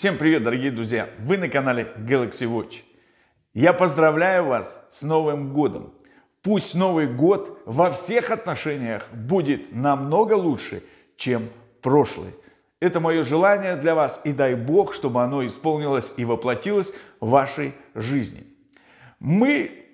Всем привет, дорогие друзья! Вы на канале Galaxy Watch. Я поздравляю вас с Новым Годом! Пусть Новый Год во всех отношениях будет намного лучше, чем прошлый. Это мое желание для вас, и дай Бог, чтобы оно исполнилось и воплотилось в вашей жизни. Мы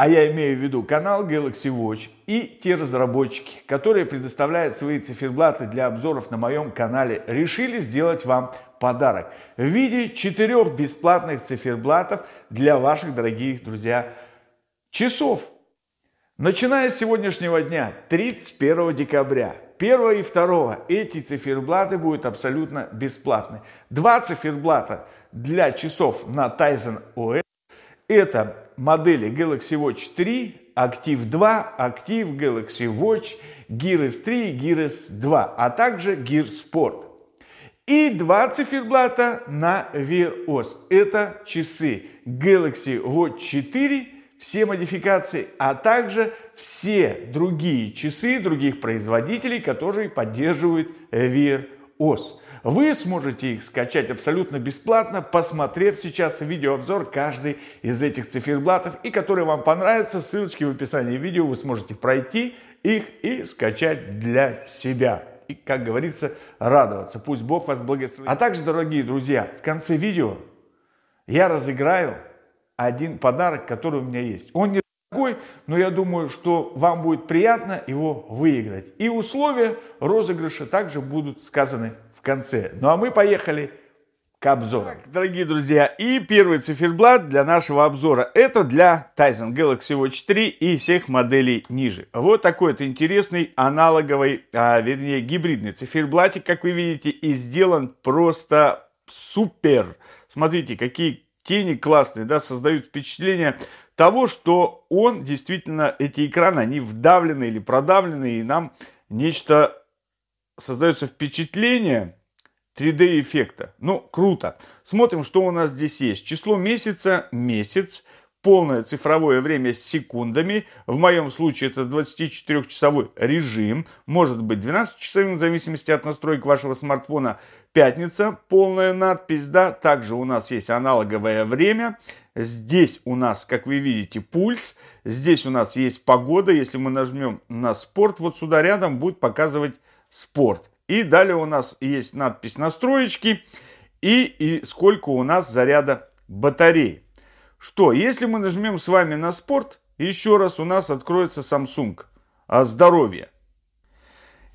а я имею в виду канал Galaxy Watch и те разработчики, которые предоставляют свои циферблаты для обзоров на моем канале, решили сделать вам подарок в виде четырех бесплатных циферблатов для ваших дорогих друзья часов. Начиная с сегодняшнего дня, 31 декабря, 1 и 2 эти циферблаты будут абсолютно бесплатны. Два циферблата для часов на Tizen OS – это модели Galaxy Watch 3, Active 2, Active Galaxy Watch, Gears 3 и Gears 2, а также Gear Sport. И два циферблата на Wear OS. Это часы Galaxy Watch 4, все модификации, а также все другие часы других производителей, которые поддерживают Wear OS. Вы сможете их скачать абсолютно бесплатно, посмотрев сейчас видеообзор каждой из этих циферблатов и который вам понравится. Ссылочки в описании видео вы сможете пройти их и скачать для себя и, как говорится, радоваться. Пусть Бог вас благословит. А также, дорогие друзья, в конце видео я разыграю один подарок, который у меня есть. Он не такой, но я думаю, что вам будет приятно его выиграть. И условия розыгрыша также будут сказаны в конце. Ну а мы поехали к обзору. Так, дорогие друзья, и первый циферблат для нашего обзора. Это для Tizen Galaxy Watch 3 и всех моделей ниже. Вот такой вот интересный аналоговый, а, вернее гибридный циферблатик, как вы видите, и сделан просто супер. Смотрите, какие тени классные, да, создают впечатление того, что он действительно, эти экраны, они вдавлены или продавлены, и нам нечто создается впечатление, 3D эффекта. Ну, круто. Смотрим, что у нас здесь есть. Число месяца – месяц. Полное цифровое время с секундами. В моем случае это 24-часовой режим. Может быть 12-часовым, в зависимости от настроек вашего смартфона. Пятница, полная надпись, да. Также у нас есть аналоговое время. Здесь у нас, как вы видите, пульс. Здесь у нас есть погода. Если мы нажмем на спорт, вот сюда рядом будет показывать спорт. И далее у нас есть надпись настроечки и, и сколько у нас заряда батареи. Что, если мы нажмем с вами на спорт, еще раз у нас откроется Samsung о а здоровье.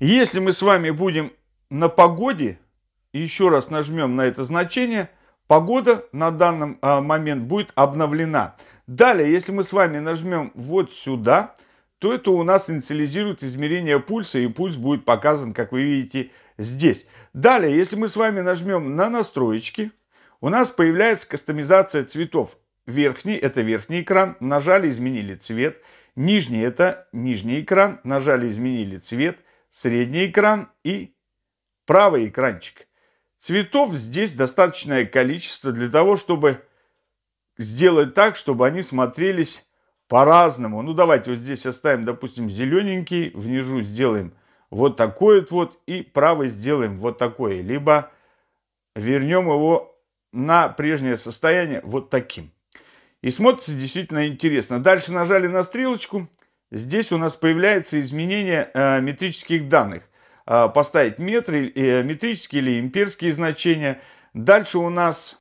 Если мы с вами будем на погоде, еще раз нажмем на это значение, погода на данный а, момент будет обновлена. Далее, если мы с вами нажмем вот сюда, то это у нас инициализирует измерение пульса, и пульс будет показан, как вы видите, здесь. Далее, если мы с вами нажмем на настроечки, у нас появляется кастомизация цветов. Верхний – это верхний экран, нажали, изменили цвет. Нижний – это нижний экран, нажали, изменили цвет. Средний экран и правый экранчик. Цветов здесь достаточное количество для того, чтобы сделать так, чтобы они смотрелись по-разному. Ну, давайте вот здесь оставим, допустим, зелененький, внизу сделаем вот такой вот, вот и правый сделаем вот такой. Либо вернем его на прежнее состояние вот таким. И смотрится действительно интересно. Дальше нажали на стрелочку. Здесь у нас появляется изменение э, метрических данных. Э, поставить метры, э, метрические или имперские значения. Дальше у нас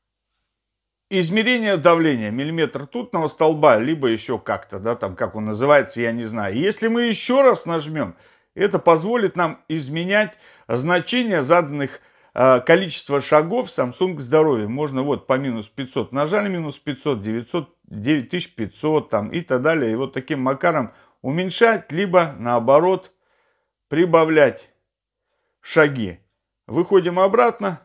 измерение давления, миллиметр тутного столба, либо еще как-то, да, там, как он называется, я не знаю. Если мы еще раз нажмем, это позволит нам изменять значение заданных э, количества шагов Samsung здоровья. Можно вот по минус 500 нажали, минус 500, 900, 9500 там и так далее. И вот таким макаром уменьшать, либо наоборот прибавлять шаги. Выходим обратно,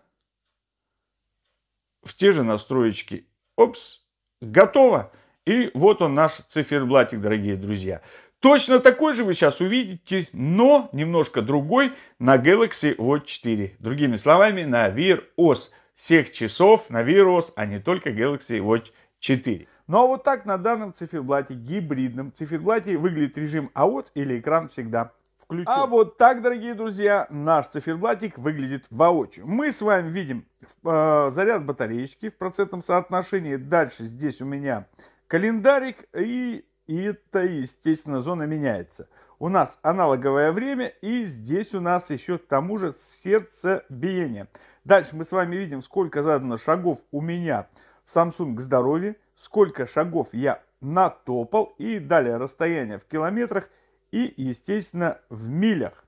в те же настроечки. Опс, готово. И вот он наш циферблатик, дорогие друзья. Точно такой же вы сейчас увидите, но немножко другой на Galaxy Watch 4. Другими словами, на Wear OS всех часов, на Wear OS, а не только Galaxy Watch 4. Ну а вот так на данном циферблате, гибридном циферблате, выглядит режим AOT а или экран всегда включу. А вот так, дорогие друзья, наш циферблатик выглядит воочию. Мы с вами видим э, заряд батареечки в процентном соотношении. Дальше здесь у меня календарик и, и это, естественно, зона меняется. У нас аналоговое время и здесь у нас еще к тому же сердцебиение. Дальше мы с вами видим, сколько задано шагов у меня в Samsung здоровье, сколько шагов я натопал и далее расстояние в километрах и, естественно, в милях.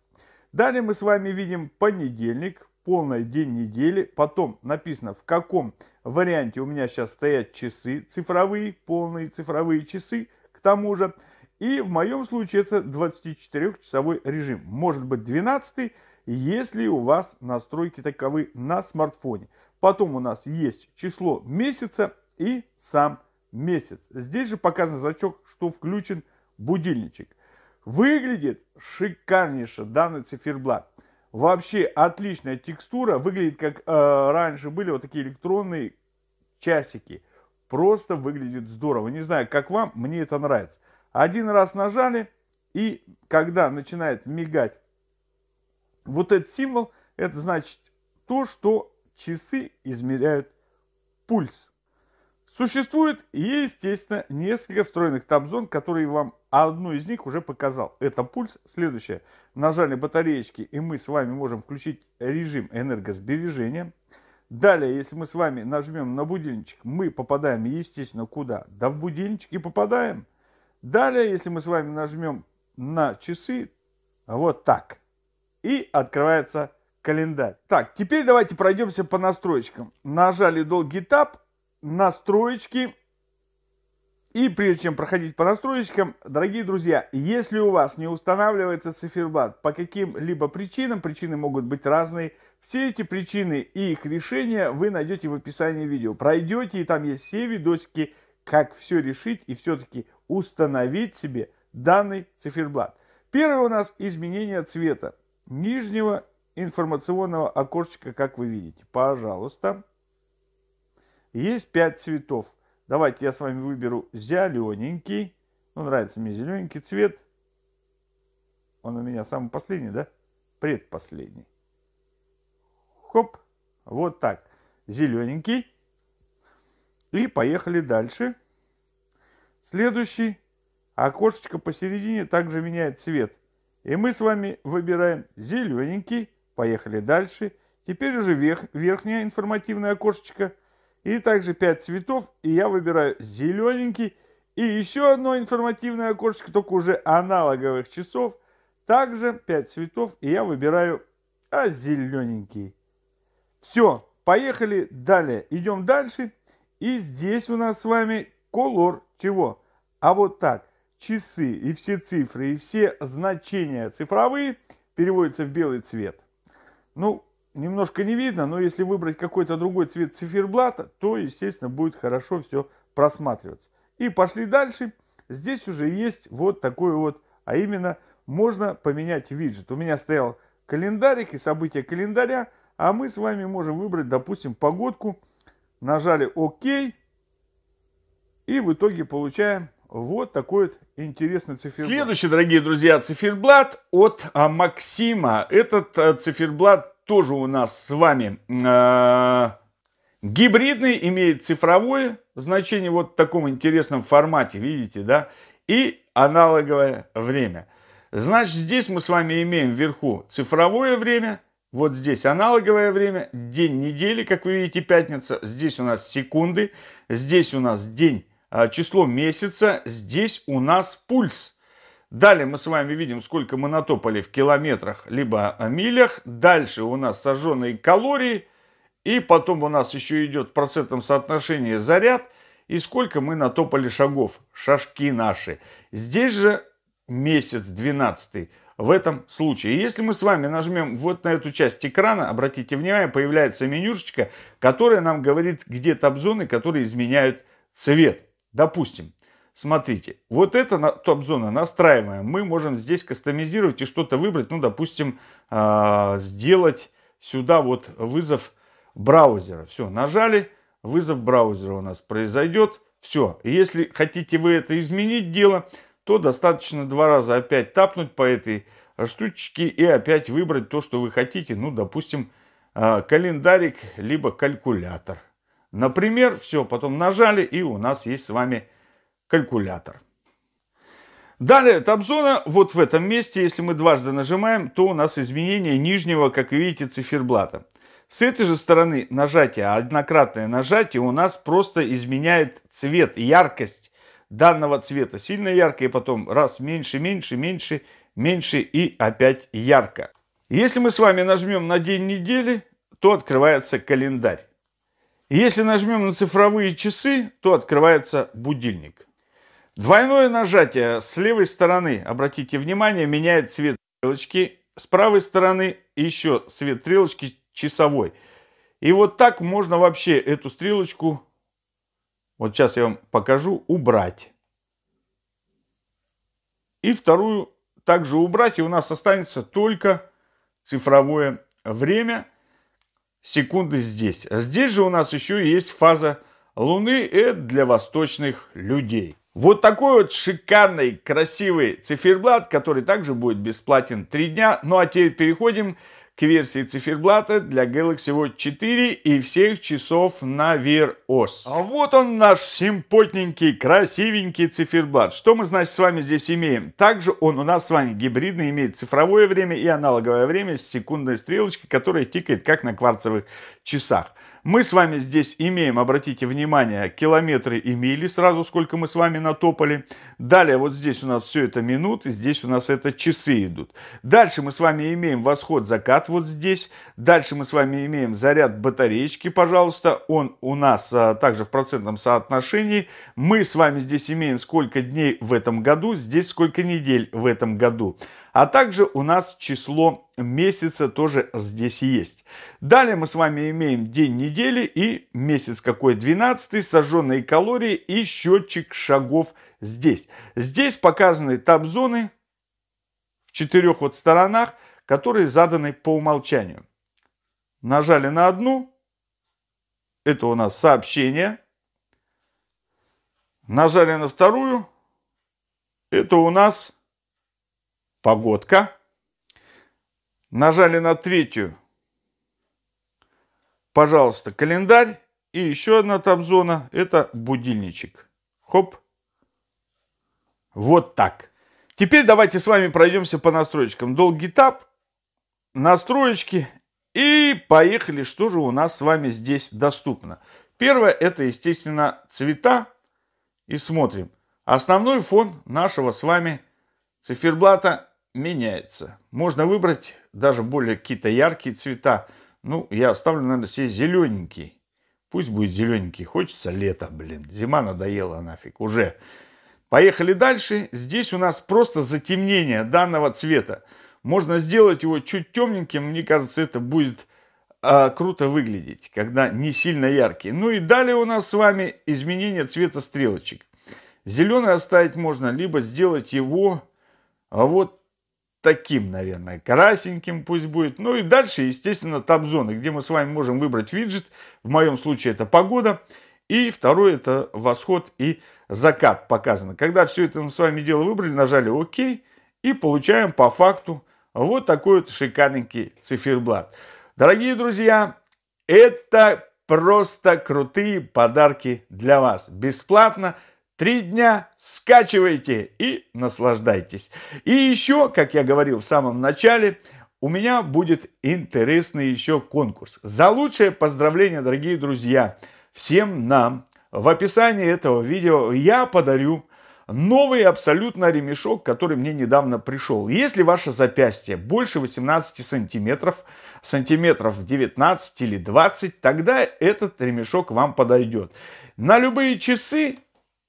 Далее мы с вами видим понедельник, полный день недели. Потом написано, в каком варианте у меня сейчас стоят часы цифровые, полные цифровые часы, к тому же. И в моем случае это 24-часовой режим. Может быть 12 если у вас настройки таковы на смартфоне. Потом у нас есть число месяца и сам месяц. Здесь же показан значок, что включен будильничек. Выглядит шикарнейше данный циферблат. Вообще отличная текстура. Выглядит как э, раньше были вот такие электронные часики. Просто выглядит здорово. Не знаю, как вам, мне это нравится. Один раз нажали, и когда начинает мигать вот этот символ, это значит то, что часы измеряют пульс. Существует, естественно, несколько встроенных табзон, которые вам одну из них уже показал. Это пульс. Следующее. Нажали батареечки, и мы с вами можем включить режим энергосбережения. Далее, если мы с вами нажмем на будильничек, мы попадаем, естественно, куда? Да в будильничек и попадаем. Далее, если мы с вами нажмем на часы, вот так. И открывается календарь. Так, теперь давайте пройдемся по настройкам. Нажали долгий таб настроечки. И прежде чем проходить по настроечкам, дорогие друзья, если у вас не устанавливается циферблат по каким-либо причинам, причины могут быть разные, все эти причины и их решения вы найдете в описании видео. Пройдете, и там есть все видосики, как все решить и все-таки установить себе данный циферблат. Первое у нас изменение цвета нижнего информационного окошечка, как вы видите. Пожалуйста. Есть пять цветов. Давайте я с вами выберу зелененький. Ну, нравится мне зелененький цвет. Он у меня самый последний, да? Предпоследний. Хоп. Вот так. Зелененький. И поехали дальше. Следующий. А окошечко посередине также меняет цвет. И мы с вами выбираем зелененький. Поехали дальше. Теперь уже верх, верхнее информативное окошечко – и также 5 цветов, и я выбираю зелененький. И еще одно информативное окошечко, только уже аналоговых часов. Также 5 цветов, и я выбираю а зелененький. Все, поехали далее. Идем дальше. И здесь у нас с вами колор чего? А вот так. Часы и все цифры, и все значения цифровые переводятся в белый цвет. Ну, немножко не видно, но если выбрать какой-то другой цвет циферблата, то, естественно, будет хорошо все просматриваться. И пошли дальше. Здесь уже есть вот такой вот, а именно можно поменять виджет. У меня стоял календарик и события календаря, а мы с вами можем выбрать, допустим, погодку. Нажали ОК. И в итоге получаем вот такой вот интересный циферблат. Следующий, дорогие друзья, циферблат от а, Максима. Этот а, циферблат тоже у нас с вами э, гибридный, имеет цифровое значение вот в таком интересном формате, видите, да, и аналоговое время. Значит, здесь мы с вами имеем вверху цифровое время, вот здесь аналоговое время, день недели, как вы видите, пятница, здесь у нас секунды, здесь у нас день, а, число месяца, здесь у нас пульс. Далее мы с вами видим, сколько мы натопали в километрах, либо а, милях. Дальше у нас сожженные калории. И потом у нас еще идет в процентном соотношении заряд. И сколько мы натопали шагов, шашки наши. Здесь же месяц 12 в этом случае. Если мы с вами нажмем вот на эту часть экрана, обратите внимание, появляется менюшечка, которая нам говорит, где табзоны, которые изменяют цвет. Допустим, Смотрите, вот эта топ-зона настраиваем. Мы можем здесь кастомизировать и что-то выбрать. Ну, допустим, а, сделать сюда вот вызов браузера. Все, нажали, вызов браузера у нас произойдет. Все, если хотите вы это изменить дело, то достаточно два раза опять тапнуть по этой штучке и опять выбрать то, что вы хотите. Ну, допустим, а, календарик, либо калькулятор. Например, все, потом нажали и у нас есть с вами калькулятор. Далее, табзона вот в этом месте, если мы дважды нажимаем, то у нас изменение нижнего, как видите, циферблата. С этой же стороны нажатие, однократное нажатие у нас просто изменяет цвет, яркость данного цвета. Сильно ярко и потом раз меньше, меньше, меньше, меньше и опять ярко. Если мы с вами нажмем на день недели, то открывается календарь. Если нажмем на цифровые часы, то открывается будильник. Двойное нажатие с левой стороны, обратите внимание, меняет цвет стрелочки. С правой стороны еще цвет стрелочки часовой. И вот так можно вообще эту стрелочку, вот сейчас я вам покажу, убрать. И вторую также убрать, и у нас останется только цифровое время секунды здесь. А здесь же у нас еще есть фаза Луны, это для восточных людей. Вот такой вот шикарный, красивый циферблат, который также будет бесплатен 3 дня. Ну а теперь переходим к версии циферблата для Galaxy Watch 4 и всех часов на Wear OS. А вот он наш симпотненький, красивенький циферблат. Что мы, значит, с вами здесь имеем? Также он у нас с вами гибридный, имеет цифровое время и аналоговое время с секундной стрелочкой, которая тикает как на кварцевых часах. Мы с вами здесь имеем, обратите внимание, километры и мили, сразу сколько мы с вами натопали. Далее вот здесь у нас все это минуты, здесь у нас это часы идут. Дальше мы с вами имеем восход-закат вот здесь. Дальше мы с вами имеем заряд батареечки, пожалуйста. Он у нас а, также в процентном соотношении. Мы с вами здесь имеем сколько дней в этом году, здесь сколько недель в этом году. А также у нас число месяца тоже здесь есть. Далее мы с вами имеем день недели и месяц какой 12, сожженные калории и счетчик шагов здесь. Здесь показаны таб-зоны в четырех вот сторонах, которые заданы по умолчанию. Нажали на одну, это у нас сообщение. Нажали на вторую, это у нас погодка. Нажали на третью, пожалуйста, календарь. И еще одна табзона. это будильничек. Хоп. Вот так. Теперь давайте с вами пройдемся по настройкам. Долгий этап, настроечки и поехали, что же у нас с вами здесь доступно. Первое, это, естественно, цвета. И смотрим. Основной фон нашего с вами циферблата меняется. Можно выбрать даже более какие-то яркие цвета. Ну, я оставлю, наверное, все зелененькие Пусть будет зелененький. Хочется лето, блин. Зима надоела нафиг уже. Поехали дальше. Здесь у нас просто затемнение данного цвета. Можно сделать его чуть темненьким. Мне кажется, это будет э, круто выглядеть, когда не сильно яркий. Ну и далее у нас с вами изменение цвета стрелочек. Зеленый оставить можно, либо сделать его а, вот таким, наверное, красеньким пусть будет. Ну и дальше, естественно, таб-зоны, где мы с вами можем выбрать виджет. В моем случае это погода. И второй это восход и закат показано. Когда все это мы с вами дело выбрали, нажали ОК и получаем по факту вот такой вот шикарненький циферблат. Дорогие друзья, это просто крутые подарки для вас. Бесплатно. Три дня скачивайте и наслаждайтесь. И еще, как я говорил в самом начале, у меня будет интересный еще конкурс. За лучшее поздравление, дорогие друзья, всем нам. В описании этого видео я подарю новый абсолютно ремешок, который мне недавно пришел. Если ваше запястье больше 18 сантиметров, сантиметров 19 или 20, тогда этот ремешок вам подойдет. На любые часы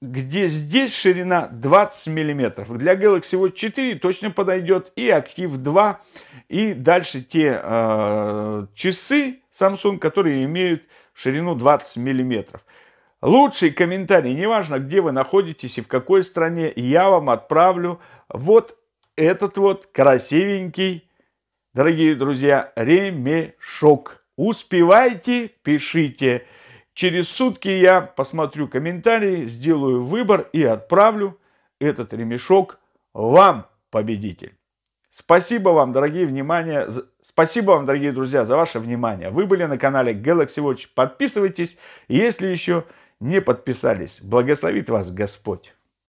где здесь ширина 20 миллиметров Для Galaxy Watch 4 точно подойдет и Active 2, и дальше те э, часы Samsung, которые имеют ширину 20 миллиметров Лучший комментарий, неважно где вы находитесь и в какой стране, я вам отправлю вот этот вот красивенький, дорогие друзья, ремешок. Успевайте, пишите. Через сутки я посмотрю комментарии, сделаю выбор и отправлю этот ремешок вам, победитель. Спасибо вам, дорогие внимания. Спасибо вам, дорогие друзья, за ваше внимание. Вы были на канале Galaxy Watch. Подписывайтесь, если еще не подписались. Благословит вас Господь.